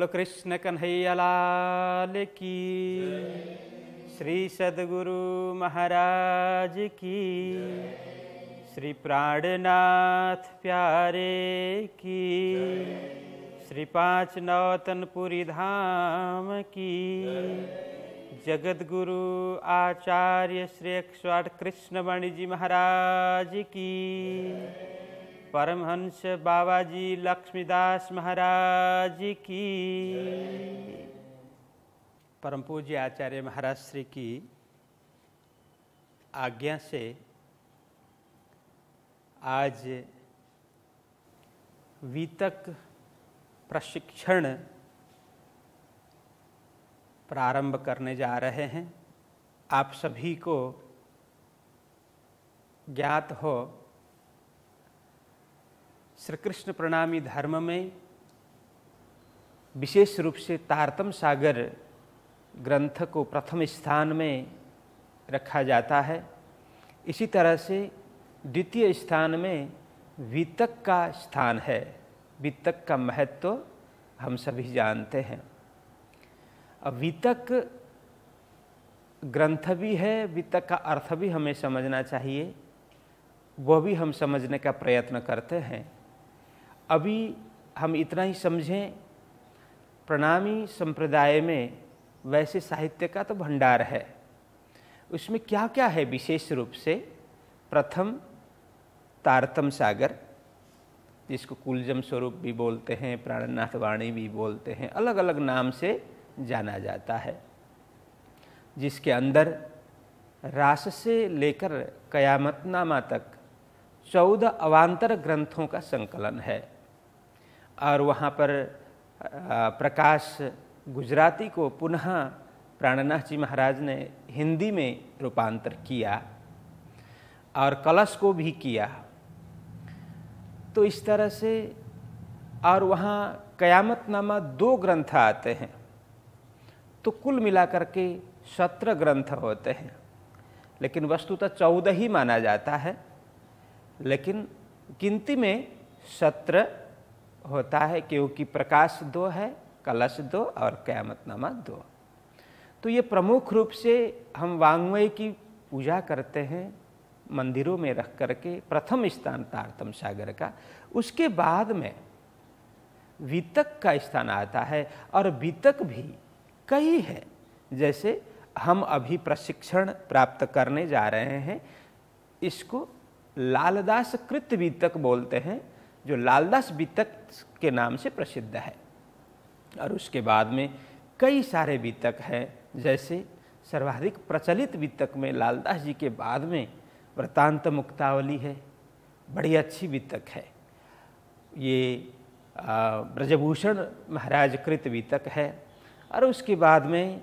बोलो कृष्ण कन्हैया लाल की श्री सदगुरु महाराज की श्री प्राणनाथ प्यारे की श्री पाँच नौतनपुरी धाम की जगत गुरु आचार्य श्री अक्षवाट कृष्णमणि जी महाराज की परमहंस बाबाजी लक्ष्मीदास महाराज की परम पूज्य आचार्य महाराज श्री की आज्ञा से आज वीतक प्रशिक्षण प्रारंभ करने जा रहे हैं आप सभी को ज्ञात हो श्री कृष्ण प्रणामी धर्म में विशेष रूप से तारतम सागर ग्रंथ को प्रथम स्थान में रखा जाता है इसी तरह से द्वितीय स्थान में वितक का स्थान है वितक का महत्व तो हम सभी जानते हैं अब वितक ग्रंथ भी है वितक का अर्थ भी हमें समझना चाहिए वह भी हम समझने का प्रयत्न करते हैं अभी हम इतना ही समझें प्रणामी संप्रदाय में वैसे साहित्य का तो भंडार है उसमें क्या क्या है विशेष रूप से प्रथम तारतम सागर जिसको कुलजम स्वरूप भी बोलते हैं प्राणनाथ वाणी भी बोलते हैं अलग अलग नाम से जाना जाता है जिसके अंदर रास से लेकर कयामतनामा तक चौदह अवान्तर ग्रंथों का संकलन है और वहाँ पर प्रकाश गुजराती को पुनः प्राणनाथ जी महाराज ने हिंदी में रूपांतर किया और कलश को भी किया तो इस तरह से और वहाँ कयामतनामा दो ग्रंथ आते हैं तो कुल मिलाकर के सत्रह ग्रंथ होते हैं लेकिन वस्तुतः चौदह ही माना जाता है लेकिन गिनती में सत्रह होता है क्योंकि प्रकाश दो है कलश दो और नमा दो तो ये प्रमुख रूप से हम वांग्मय की पूजा करते हैं मंदिरों में रख करके प्रथम स्थान तारतम सागर का उसके बाद में वितक का स्थान आता है और वितक भी कई है जैसे हम अभी प्रशिक्षण प्राप्त करने जा रहे हैं इसको लालदास कृत वितक बोलते हैं जो लालदास बीतक के नाम से प्रसिद्ध है और उसके बाद में कई सारे बीतक हैं जैसे सर्वाधिक प्रचलित बीतक में लालदास जी के बाद में वृतांत मुक्तावली है बड़ी अच्छी बीतक है ये ब्रजभूषण महाराज कृत बीतक है और उसके बाद में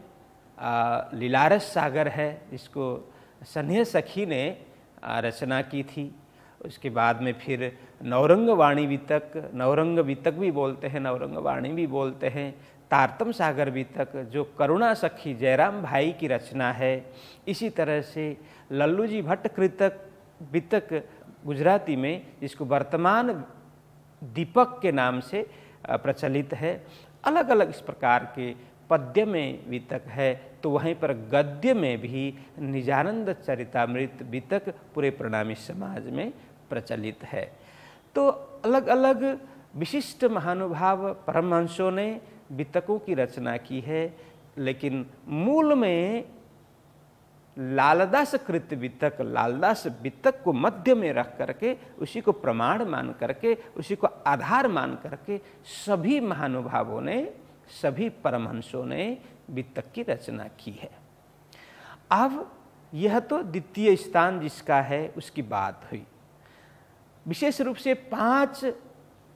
लीलारस सागर है जिसको सन्ह सखी ने रचना की थी उसके बाद में फिर नवरंग वाणी वितक नवरंग वितक भी बोलते हैं नवरंग वाणी भी बोलते हैं तारतम सागर वितक जो करुणा सखी जयराम भाई की रचना है इसी तरह से लल्लू जी भट्ट कृतक वितक गुजराती में जिसको वर्तमान दीपक के नाम से प्रचलित है अलग अलग इस प्रकार के पद्य में वितक है तो वहीं पर गद्य में भी निजानंद चरितामृत वितक पूरे प्रणामी समाज में प्रचलित है तो अलग अलग विशिष्ट महानुभाव परमहंसों ने वितकों की रचना की है लेकिन मूल में लालदास कृत वितक लालदास वितक को मध्य में रख करके उसी को प्रमाण मान करके उसी को आधार मान करके सभी महानुभावों ने सभी परमहंसों ने वितक की रचना की है अब यह तो द्वितीय स्थान जिसका है उसकी बात हुई विशेष रूप से पांच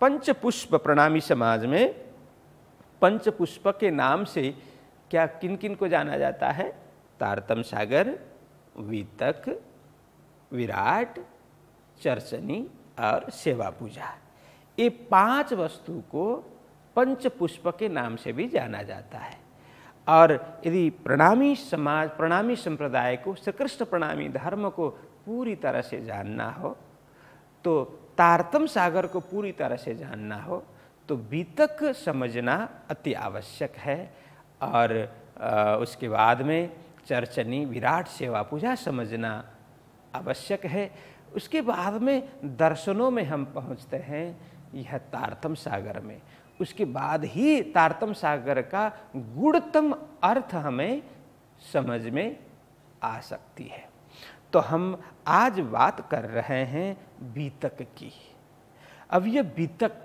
पंच पुष्प प्रणामी समाज में पंच पुष्प के नाम से क्या किन किन को जाना जाता है तारतम सागर वीतक विराट चर्चनी और सेवा पूजा ये पांच वस्तु को पंच पुष्प के नाम से भी जाना जाता है और यदि प्रणामी समाज प्रणामी संप्रदाय को श्रीकृष्ण प्रणामी धर्म को पूरी तरह से जानना हो तो तारतम सागर को पूरी तरह से जानना हो तो बीतक समझना अति आवश्यक है और उसके बाद में चर्चनी विराट सेवा पूजा समझना आवश्यक है उसके बाद में दर्शनों में हम पहुंचते हैं यह तारतम सागर में उसके बाद ही तारतम सागर का गुणतम अर्थ हमें समझ में आ सकती है तो हम आज बात कर रहे हैं बीतक की अब ये बीतक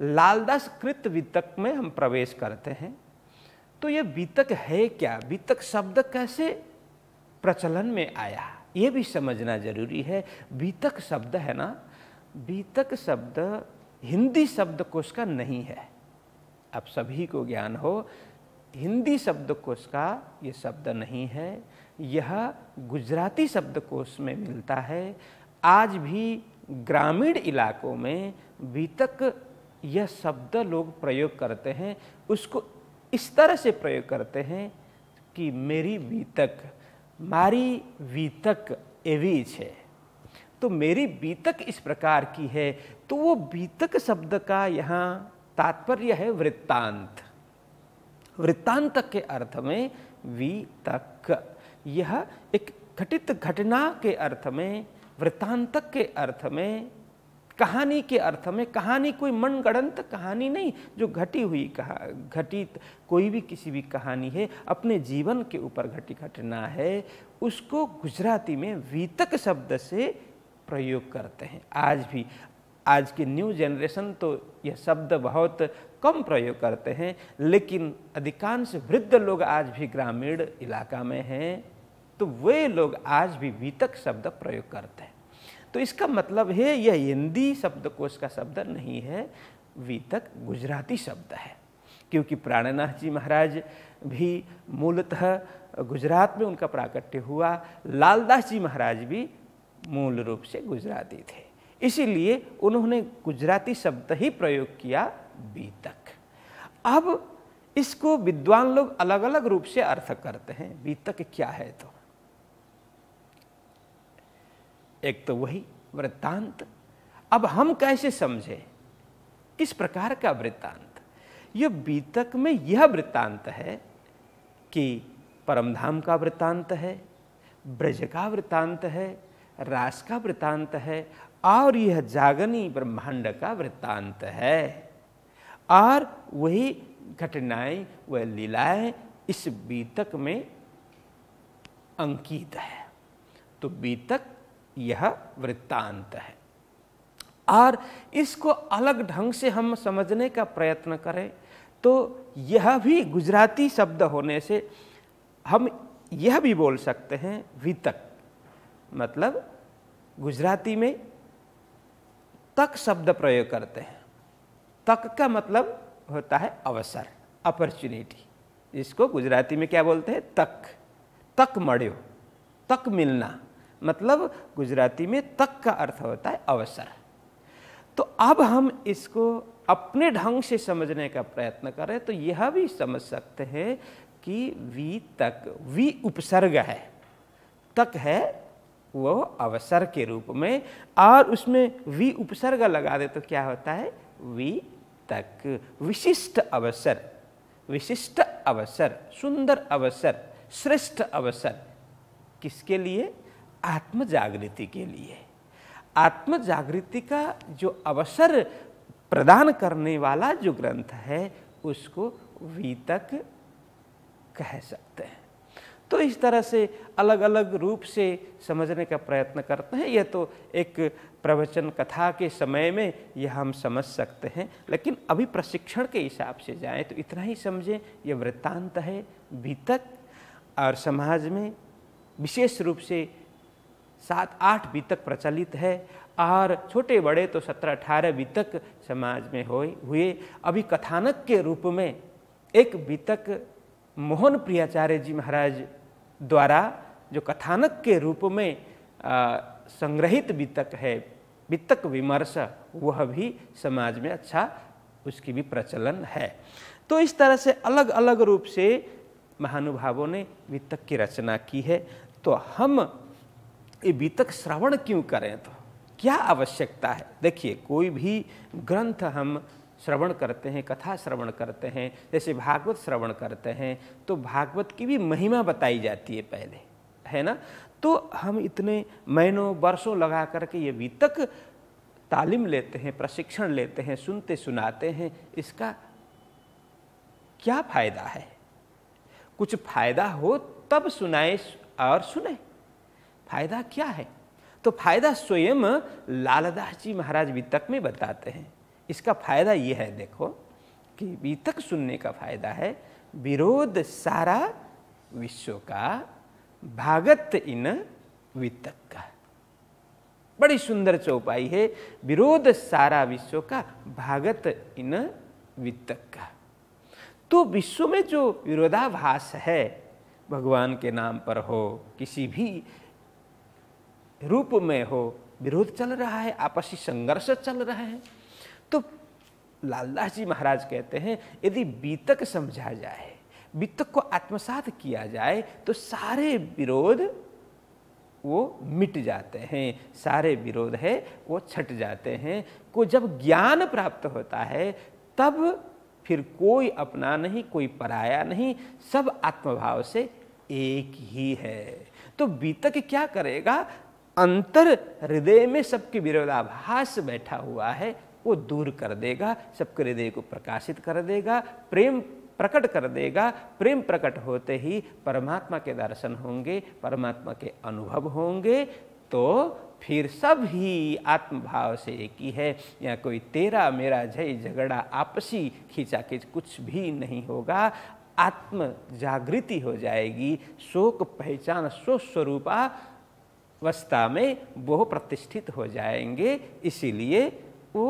लालदास कृत बीतक में हम प्रवेश करते हैं तो ये बीतक है क्या बीतक शब्द कैसे प्रचलन में आया ये भी समझना जरूरी है बीतक शब्द है ना बीतक शब्द हिंदी शब्दकोश का नहीं है अब सभी को ज्ञान हो हिंदी शब्दकोश का ये शब्द नहीं है यह गुजराती शब्दकोश में मिलता है आज भी ग्रामीण इलाकों में भी तक यह शब्द लोग प्रयोग करते हैं उसको इस तरह से प्रयोग करते हैं कि मेरी बीतक मारी बीतक एवीज है तो मेरी बीतक इस प्रकार की है तो वो बीतक शब्द का यहाँ तात्पर्य है वृत्तांत वृत्तांत के अर्थ में वीतक तक यह एक घटित घटना के अर्थ में वृत्तांतक के अर्थ में कहानी के अर्थ में कहानी कोई मनगढ़ंत कहानी नहीं जो घटी हुई कहा घटित कोई भी किसी भी कहानी है अपने जीवन के ऊपर घटी घटना है उसको गुजराती में वीतक शब्द से प्रयोग करते हैं आज भी आज के न्यू जनरेशन तो यह शब्द बहुत कम प्रयोग करते हैं लेकिन अधिकांश वृद्ध लोग आज भी ग्रामीण इलाका में हैं तो वे लोग आज भी वीतक शब्द प्रयोग करते हैं तो इसका मतलब है यह हिंदी शब्दकोश का शब्द नहीं है वीतक गुजराती शब्द है क्योंकि प्राणनाथ जी महाराज भी मूलतः गुजरात में उनका प्राकट्य हुआ लालदास जी महाराज भी मूल रूप से गुजराती थे इसीलिए उन्होंने गुजराती शब्द ही प्रयोग किया बी तक अब इसको विद्वान लोग अलग अलग रूप से अर्थ करते हैं बी तक क्या है तो एक तो वही वृत्तांत अब हम कैसे समझे किस प्रकार का वृत्तांत यह बीतक में यह वृत्तांत है कि परमधाम का वृत्तांत है ब्रज का वृत्तांत है रास का वृत्तांत है और यह जागनी ब्रह्मांड का वृत्तांत है और वही घटनाएं वह लीलाएं इस बीतक में अंकित है तो बीतक यह वृत्तांत है और इसको अलग ढंग से हम समझने का प्रयत्न करें तो यह भी गुजराती शब्द होने से हम यह भी बोल सकते हैं वितक मतलब गुजराती में तक शब्द प्रयोग करते हैं तक का मतलब होता है अवसर अपॉर्चुनिटी इसको गुजराती में क्या बोलते हैं तक तक मड़ो तक मिलना मतलब गुजराती में तक का अर्थ होता है अवसर तो अब हम इसको अपने ढंग से समझने का प्रयत्न करें तो यह भी समझ सकते हैं कि वी तक वी उपसर्ग है तक है वो अवसर के रूप में और उसमें वी उपसर्ग लगा दे तो क्या होता है वी तक विशिष्ट अवसर विशिष्ट अवसर सुंदर अवसर श्रेष्ठ अवसर किसके लिए आत्म जागृति के लिए आत्म जागृति का जो अवसर प्रदान करने वाला जो ग्रंथ है उसको वी तक कह सकते हैं तो इस तरह से अलग अलग रूप से समझने का प्रयत्न करते हैं यह तो एक प्रवचन कथा के समय में यह हम समझ सकते हैं लेकिन अभी प्रशिक्षण के हिसाब से जाएं तो इतना ही समझें यह वृत्तांत है बीतक और समाज में विशेष रूप से सात आठ बीतक प्रचलित है और छोटे बड़े तो सत्रह अठारह बीतक समाज में हो हुए अभी कथानक के रूप में एक बीतक मोहन प्रियाचार्य जी महाराज द्वारा जो कथानक के रूप में आ, संग्रहित वितक है वित्तक विमर्श वह भी समाज में अच्छा उसकी भी प्रचलन है तो इस तरह से अलग अलग रूप से महानुभावों ने वित्तक की रचना की है तो हम ये वित्तक श्रवण क्यों करें तो क्या आवश्यकता है देखिए कोई भी ग्रंथ हम श्रवण करते हैं कथा श्रवण करते हैं जैसे भागवत श्रवण करते हैं तो भागवत की भी महिमा बताई जाती है पहले है ना तो हम इतने महीनों वर्षों लगा करके ये अभी तक तालीम लेते हैं प्रशिक्षण लेते हैं सुनते सुनाते हैं इसका क्या फायदा है कुछ फायदा हो तब सुनाए और सुने फायदा क्या है तो फायदा स्वयं लालदास जी महाराज वितक में बताते हैं इसका फायदा यह है देखो कि वीतक सुनने का फायदा है विरोध सारा विश्व का भागत इन वितक का बड़ी सुंदर चौपाई है विरोध सारा विश्व का भागत इन वितक का तो विश्व में जो विरोधाभास है भगवान के नाम पर हो किसी भी रूप में हो विरोध चल रहा है आपसी संघर्ष चल रहा है लालदास जी महाराज कहते हैं यदि बीतक समझा जाए बीतक को आत्मसात किया जाए तो सारे विरोध वो मिट जाते हैं सारे विरोध है वो छट जाते हैं को जब ज्ञान प्राप्त होता है तब फिर कोई अपना नहीं कोई पराया नहीं सब आत्मभाव से एक ही है तो बीतक क्या करेगा अंतर हृदय में सबके विरोधाभास बैठा हुआ है को दूर कर देगा सबके हृदय को प्रकाशित कर देगा प्रेम प्रकट कर देगा प्रेम प्रकट होते ही परमात्मा के दर्शन होंगे परमात्मा के अनुभव होंगे तो फिर सब ही आत्मभाव से एक ही है या कोई तेरा मेरा जय झगड़ा आपसी खींचा खींच कुछ भी नहीं होगा आत्म जागृति हो जाएगी शोक पहचान स्वस्वरूपा अवस्था में वो प्रतिष्ठित हो जाएंगे इसीलिए वो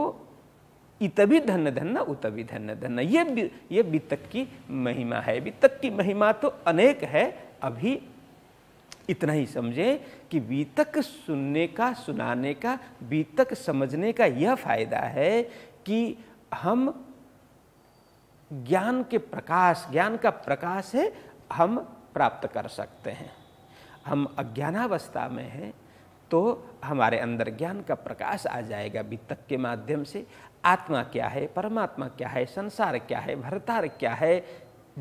इतभी धन्य धन्य उतभी धन्य धन्य ये ये वितक की महिमा है वितक की महिमा तो अनेक है अभी इतना ही समझे कि वितक सुनने का सुनाने का वितक समझने का यह फायदा है कि हम ज्ञान के प्रकाश ज्ञान का प्रकाश है हम प्राप्त कर सकते हैं हम अज्ञानावस्था में हैं तो हमारे अंदर ज्ञान का प्रकाश आ जाएगा वित्तक के माध्यम से आत्मा क्या है परमात्मा क्या है संसार क्या है भरतार क्या है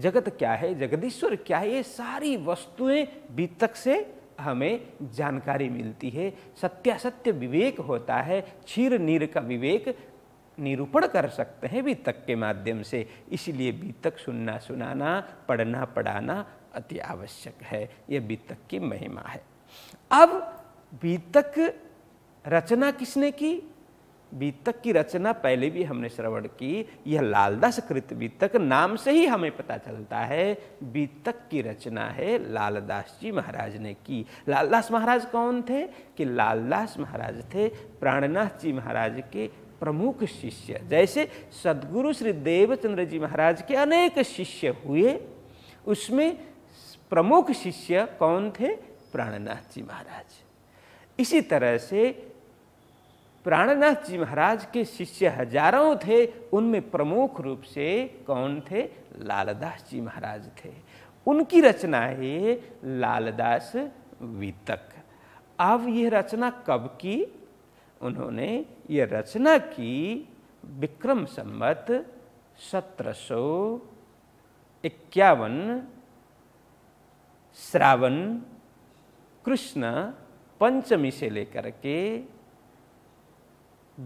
जगत क्या है जगदीश्वर क्या है ये सारी वस्तुएं वित्तक से हमें जानकारी मिलती है सत्यासत्य विवेक होता है क्षीर नीर का विवेक निरूपण कर सकते हैं वित्तक के माध्यम से इसलिए वित्तक सुनना सुनाना पढ़ना पढ़ाना अति आवश्यक है ये वित्तक की महिमा है अब बीतक रचना किसने की बीतक की रचना पहले भी हमने श्रवण की यह लालदास कृत बीतक नाम से ही हमें पता चलता है बीतक की रचना है लालदास जी महाराज ने की लालदास महाराज कौन थे कि लालदास महाराज थे प्राणनाथ जी महाराज के प्रमुख शिष्य जैसे सदगुरु श्री देवचंद्र जी महाराज के अनेक शिष्य हुए उसमें प्रमुख शिष्य कौन थे प्राणनाथ जी महाराज इसी तरह से प्राणनाथ जी महाराज के शिष्य हजारों थे उनमें प्रमुख रूप से कौन थे लालदास जी महाराज थे उनकी रचना है लालदास वितक अब यह रचना कब की उन्होंने ये रचना की विक्रम संबत सत्रह सौ इक्यावन श्रावण कृष्ण पंचमी से लेकर के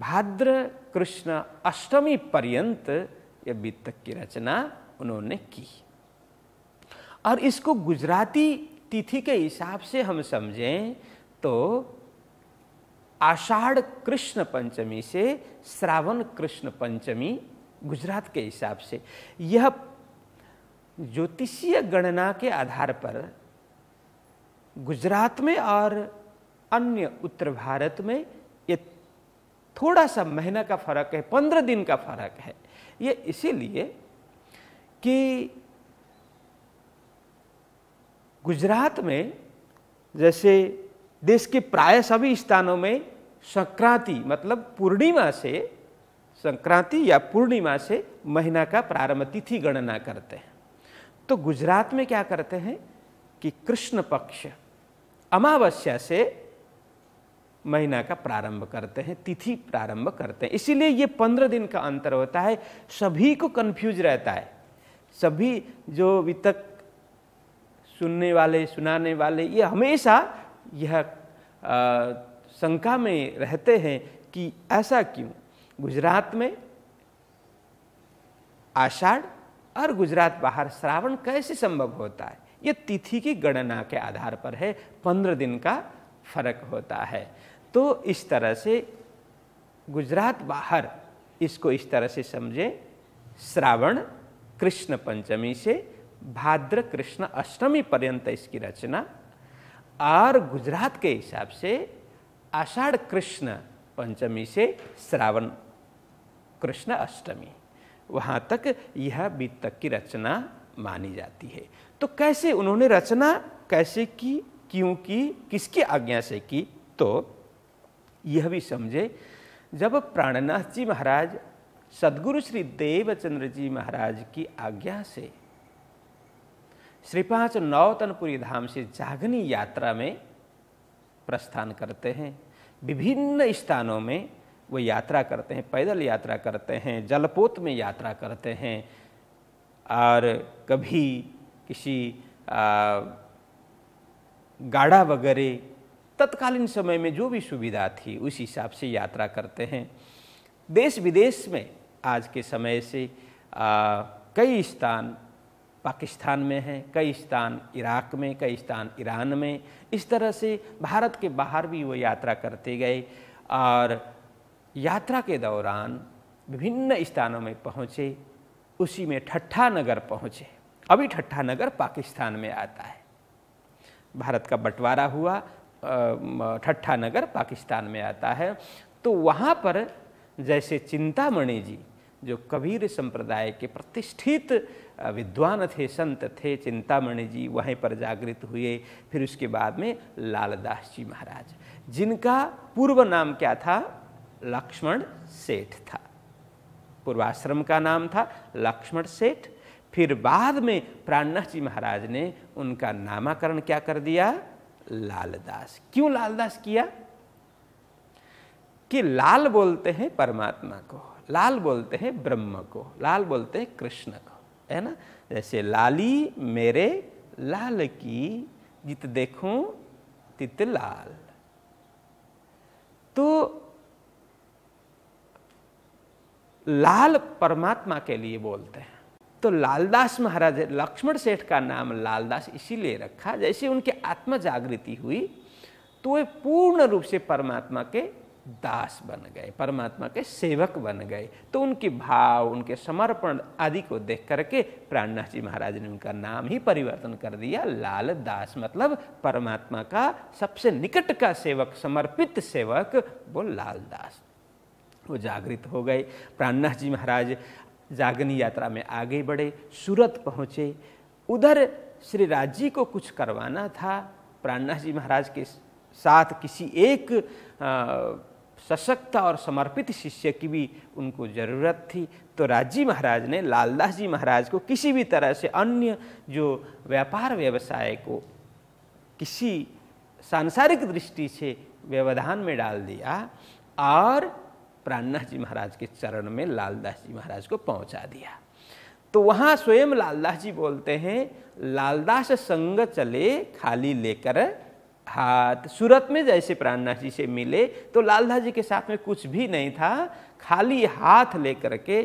भाद्र कृष्ण अष्टमी पर्यंत यह वित्तक की रचना उन्होंने की और इसको गुजराती तिथि के हिसाब से हम समझें तो आषाढ़ कृष्ण पंचमी से श्रावण कृष्ण पंचमी गुजरात के हिसाब से यह ज्योतिषीय गणना के आधार पर गुजरात में और अन्य उत्तर भारत में ये थोड़ा सा महीना का फर्क है पंद्रह दिन का फर्क है ये इसीलिए कि गुजरात में जैसे देश के प्राय सभी स्थानों में संक्रांति मतलब पूर्णिमा से संक्रांति या पूर्णिमा से महीना का प्रारंभ तिथि गणना करते हैं तो गुजरात में क्या करते हैं कि कृष्ण पक्ष अमावस्या से महीना का प्रारंभ करते हैं तिथि प्रारंभ करते हैं इसीलिए ये पंद्रह दिन का अंतर होता है सभी को कंफ्यूज रहता है सभी जो अभी तक सुनने वाले सुनाने वाले ये हमेशा यह शंका में रहते हैं कि ऐसा क्यों गुजरात में आषाढ़ और गुजरात बाहर श्रावण कैसे संभव होता है ये तिथि की गणना के आधार पर है पंद्रह दिन का फर्क होता है तो इस तरह से गुजरात बाहर इसको इस तरह से समझें श्रावण कृष्ण पंचमी से भाद्र कृष्ण अष्टमी पर्यंत इसकी रचना और गुजरात के हिसाब से आषाढ़ कृष्ण पंचमी से श्रावण कृष्ण अष्टमी वहाँ तक यह बीत तक की रचना मानी जाती है तो कैसे उन्होंने रचना कैसे की क्यों की किसकी आज्ञा से की तो यह भी समझे जब प्राणनाथ जी महाराज सदगुरु श्री देवचंद्र जी महाराज की आज्ञा से श्रीपाच नौतनपुरी धाम से जागनी यात्रा में प्रस्थान करते हैं विभिन्न स्थानों में वो यात्रा करते हैं पैदल यात्रा करते हैं जलपोत में यात्रा करते हैं और कभी किसी गाढ़ा वगैरह तत्कालीन समय में जो भी सुविधा थी उस हिसाब से यात्रा करते हैं देश विदेश में आज के समय से आ, कई स्थान पाकिस्तान में हैं कई स्थान इराक में कई स्थान ईरान में इस तरह से भारत के बाहर भी वो यात्रा करते गए और यात्रा के दौरान विभिन्न स्थानों में पहुँचे उसी में ठट्ठा नगर पहुँचे अभी ठट्ठा नगर पाकिस्तान में आता है भारत का बंटवारा हुआ ठट्ठा नगर पाकिस्तान में आता है तो वहाँ पर जैसे चिंतामणि जी जो कबीर संप्रदाय के प्रतिष्ठित विद्वान थे संत थे चिंतामणि जी वहीं पर जागृत हुए फिर उसके बाद में लालदास जी महाराज जिनका पूर्व नाम क्या था लक्ष्मण सेठ था पूर्वाश्रम का नाम था लक्ष्मण सेठ फिर बाद में प्राणनाथ जी महाराज ने उनका नामाकरण क्या कर दिया लालदास क्यों लालदास किया कि लाल बोलते हैं परमात्मा को लाल बोलते हैं ब्रह्म को लाल बोलते हैं कृष्ण को है ना जैसे लाली मेरे लाल की जित देखूं तित लाल तो लाल परमात्मा के लिए बोलते हैं तो लालदास महाराज लक्ष्मण सेठ का नाम लालदास इसीलिए रखा जैसे उनकी आत्मा जागृति हुई तो वे पूर्ण रूप से परमात्मा के दास बन गए परमात्मा के सेवक बन गए तो उनके भाव उनके समर्पण आदि को देख करके प्राणनाथ जी महाराज ने उनका नाम ही परिवर्तन कर दिया लाल दास मतलब परमात्मा का सबसे निकट का सेवक समर्पित सेवक वो लाल दास वो जागृत हो गए प्राणनाथ जी महाराज जागनी यात्रा में आगे बढ़े सूरत पहुँचे उधर श्री राज को कुछ करवाना था प्राणनाथ जी महाराज के साथ किसी एक सशक्त और समर्पित शिष्य की भी उनको ज़रूरत थी तो राजी महाराज ने लालदास जी महाराज को किसी भी तरह से अन्य जो व्यापार व्यवसाय को किसी सांसारिक दृष्टि से व्यवधान में डाल दिया और प्राणनाथ जी महाराज के चरण में लालदास जी महाराज को पहुंचा दिया तो वहाँ स्वयं लालदास जी बोलते हैं लालदास संग चले खाली लेकर हाथ सूरत में जैसे प्राणनाथ जी से मिले तो लालदास जी के साथ में कुछ भी नहीं था खाली हाथ लेकर के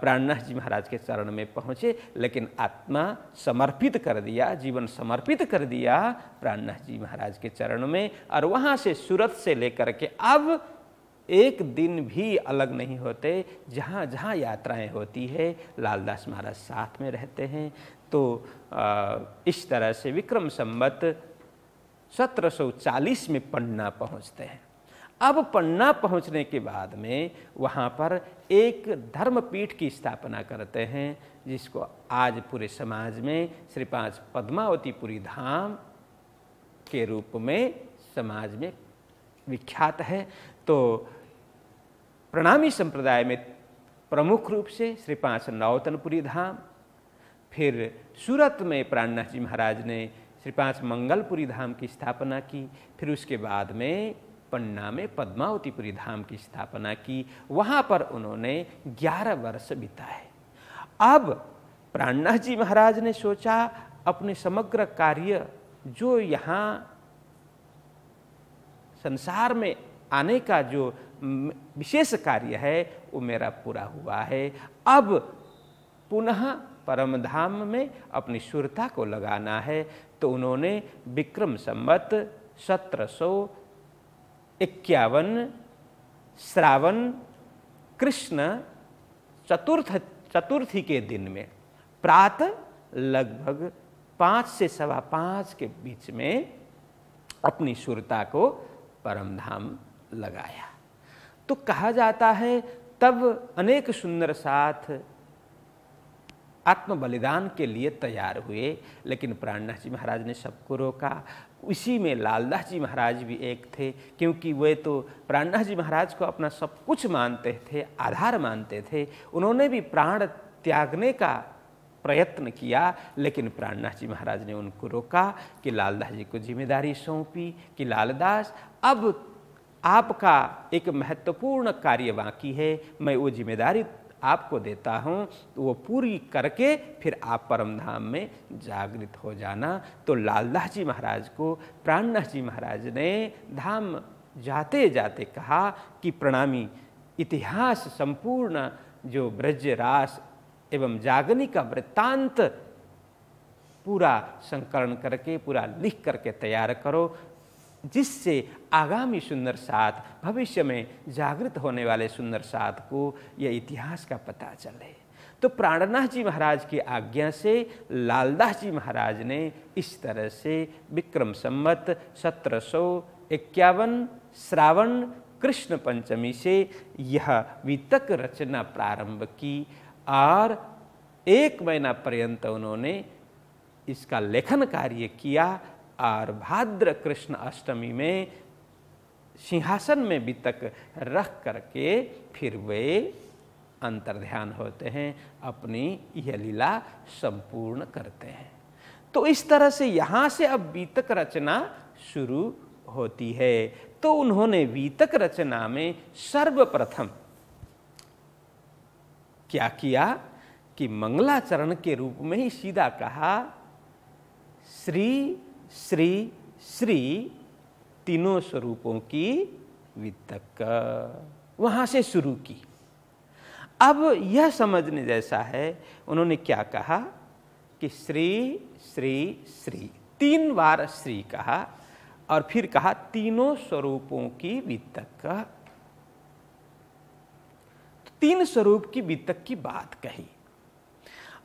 प्राणनाथ जी महाराज के चरण में पहुँचे लेकिन आत्मा समर्पित कर दिया जीवन समर्पित कर दिया प्राणनाथ जी महाराज के चरण में और वहाँ से सूरत से लेकर के अब एक दिन भी अलग नहीं होते जहाँ जहाँ यात्राएं होती है लालदास महाराज साथ में रहते हैं तो इस तरह से विक्रम संबत 1740 में पन्ना पहुँचते हैं अब पन्ना पहुँचने के बाद में वहाँ पर एक धर्मपीठ की स्थापना करते हैं जिसको आज पूरे समाज में श्री पाँच पद्मावतीपुरी धाम के रूप में समाज में विख्यात है तो प्रणामी संप्रदाय में प्रमुख रूप से श्री पाँच नौतनपुरी धाम फिर सूरत में प्राणनाथ जी महाराज ने श्री पाँच मंगलपुरी धाम की स्थापना की फिर उसके बाद में पन्ना में पद्मावतीपुरी धाम की स्थापना की वहाँ पर उन्होंने 11 वर्ष बिताए अब प्राणनाथ जी महाराज ने सोचा अपने समग्र कार्य जो यहाँ संसार में आने का जो विशेष कार्य है वो मेरा पूरा हुआ है अब पुनः परम धाम में अपनी सुरता को लगाना है तो उन्होंने विक्रम संवत सत्रह सौ इक्यावन श्रावण कृष्ण चतुर्थ चतुर्थी के दिन में प्रात लगभग पाँच से सवा पाँच के बीच में अपनी सुरता को परमधाम लगाया तो कहा जाता है तब अनेक सुंदर साथ आत्म बलिदान के लिए तैयार हुए लेकिन प्राणनाथ जी महाराज ने सबको रोका उसी में लालदास जी महाराज भी एक थे क्योंकि वे तो प्राणनाथ जी महाराज को अपना सब कुछ मानते थे आधार मानते थे उन्होंने भी प्राण त्यागने का प्रयत्न किया लेकिन प्राणनाथ जी महाराज ने उनको रोका कि लालदास जी को जिम्मेदारी सौंपी कि लालदास अब आपका एक महत्वपूर्ण कार्य बाकी है मैं वो जिम्मेदारी आपको देता हूँ तो वो पूरी करके फिर आप परमधाम में जागृत हो जाना तो लालदास जी महाराज को प्राणनाथ जी महाराज ने धाम जाते जाते कहा कि प्रणामी इतिहास संपूर्ण जो ब्रज रास एवं जागनी का वृत्तांत पूरा संकलन करके पूरा लिख करके तैयार करो जिससे आगामी सुंदर साथ भविष्य में जागृत होने वाले सुंदर साथ को यह इतिहास का पता चले तो प्राणनाथ जी महाराज की आज्ञा से लालदास जी महाराज ने इस तरह से विक्रम संवत सत्रह सौ इक्यावन श्रावण कृष्ण पंचमी से यह वितक रचना प्रारंभ की और एक महीना पर्यंत उन्होंने इसका लेखन कार्य किया और भाद्र कृष्ण अष्टमी में सिंहासन में भी तक रख करके फिर वे अंतर्ध्यान होते हैं अपनी यह लीला संपूर्ण करते हैं तो इस तरह से यहाँ से अब बीतक रचना शुरू होती है तो उन्होंने बीतक रचना में सर्वप्रथम क्या किया कि मंगलाचरण के रूप में ही सीधा कहा श्री श्री श्री तीनों स्वरूपों की वितक वहां से शुरू की अब यह समझने जैसा है उन्होंने क्या कहा कि श्री श्री श्री तीन बार श्री कहा और फिर कहा तीनों स्वरूपों की वितक तो तीन स्वरूप की वितक की बात कही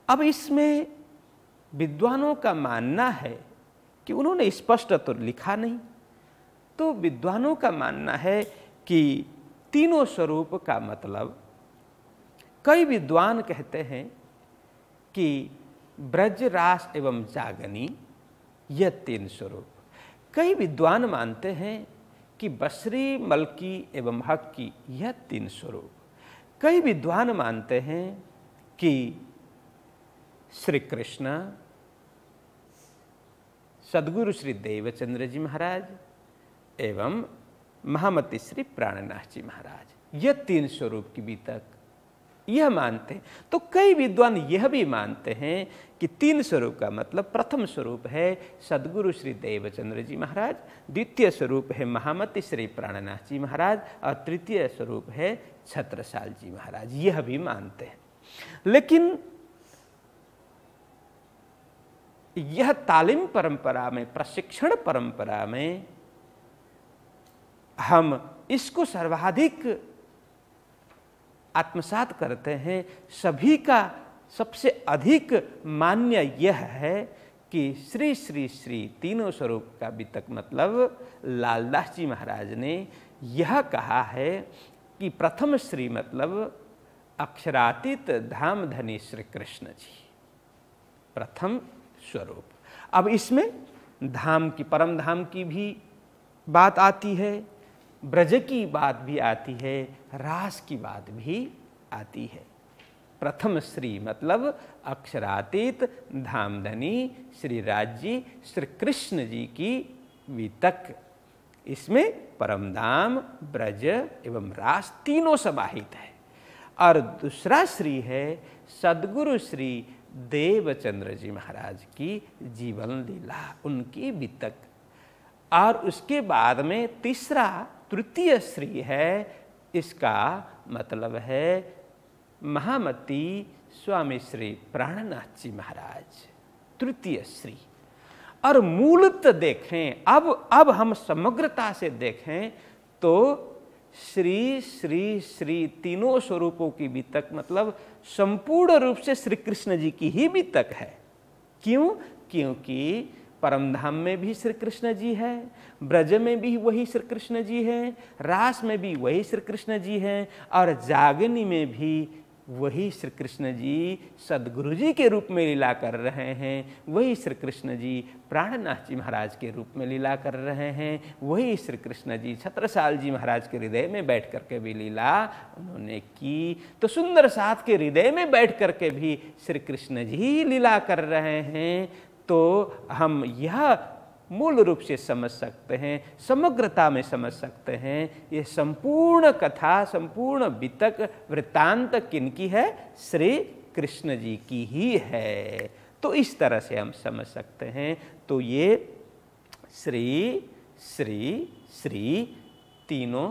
अब इसमें विद्वानों का मानना है कि उन्होंने स्पष्ट तो लिखा नहीं तो विद्वानों का मानना है कि तीनों स्वरूप का मतलब कई विद्वान कहते हैं कि ब्रज रास एवं जागनी यह तीन स्वरूप कई विद्वान मानते हैं कि बसरी मलकी एवं हक की यह तीन स्वरूप कई विद्वान मानते हैं कि श्री कृष्ण सदगुरु श्री देवचंद्र जी महाराज एवं महामति श्री प्राणनाथ जी महाराज यह तीन स्वरूप की भी तक यह मानते हैं तो कई विद्वान यह भी मानते हैं कि तीन स्वरूप का मतलब प्रथम स्वरूप है सदगुरु श्री देवचंद्र जी महाराज द्वितीय स्वरूप है महामति श्री प्राणनाथ जी महाराज और तृतीय स्वरूप है छत्रसाल जी महाराज यह भी मानते हैं लेकिन यह तालीम परंपरा में प्रशिक्षण परंपरा में हम इसको सर्वाधिक आत्मसात करते हैं सभी का सबसे अधिक मान्य यह है कि श्री श्री श्री तीनों स्वरूप का तक मतलब लालदास जी महाराज ने यह कहा है कि प्रथम श्री मतलब अक्षरातीत धाम धनी श्री कृष्ण जी प्रथम स्वरूप अब इसमें धाम की परम धाम की भी बात आती है ब्रज की बात भी आती है रास की बात भी आती है प्रथम श्री मतलब अक्षरातीत धामधनी श्री राज्य श्री कृष्ण जी की वितक इसमें परम धाम ब्रज एवं रास तीनों समाहित है और दूसरा श्री है सदगुरु श्री देवचंद्र जी महाराज की जीवन लीला उनकी बीतक और उसके बाद में तीसरा तृतीय श्री है इसका मतलब है महामती स्वामी श्री प्राणनाथ जी महाराज तृतीय श्री और मूलत देखें अब अब हम समग्रता से देखें तो श्री श्री श्री तीनों स्वरूपों की बीतक मतलब संपूर्ण रूप से श्री कृष्ण जी की ही बीतक है क्यों क्योंकि परमधाम में भी श्री कृष्ण जी है ब्रज में भी वही श्री कृष्ण जी है रास में भी वही श्री कृष्ण जी हैं और जागनी में भी वही श्री कृष्ण जी सदगुरु जी के रूप में लीला कर रहे हैं वही श्री कृष्ण जी प्राणनाथ जी महाराज के रूप में लीला कर रहे हैं वही श्री कृष्ण जी छत्रसाल जी महाराज के हृदय में बैठ कर के भी लीला उन्होंने की तो सुंदर साथ के हृदय में बैठ कर के भी श्री कृष्ण जी लीला कर रहे हैं तो हम यह मूल रूप से समझ सकते हैं समग्रता में समझ सकते हैं ये संपूर्ण कथा संपूर्ण वितक वृत्तांत किनकी है श्री कृष्ण जी की ही है तो इस तरह से हम समझ सकते हैं तो ये श्री श्री श्री तीनों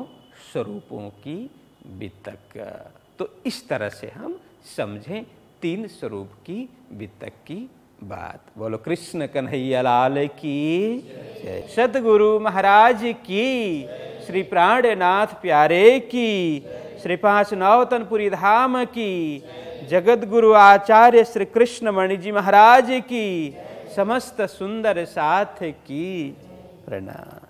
स्वरूपों की वितक तो इस तरह से हम समझें तीन स्वरूप की वितक की बात बोलो कृष्ण कन्हैया लाल की सतगुरु महाराज की श्री प्राणनाथ प्यारे की श्री पांच नौतनपुरी धाम की जगत गुरु आचार्य श्री कृष्ण मणिजी महाराज की समस्त सुंदर साथ की प्रणाम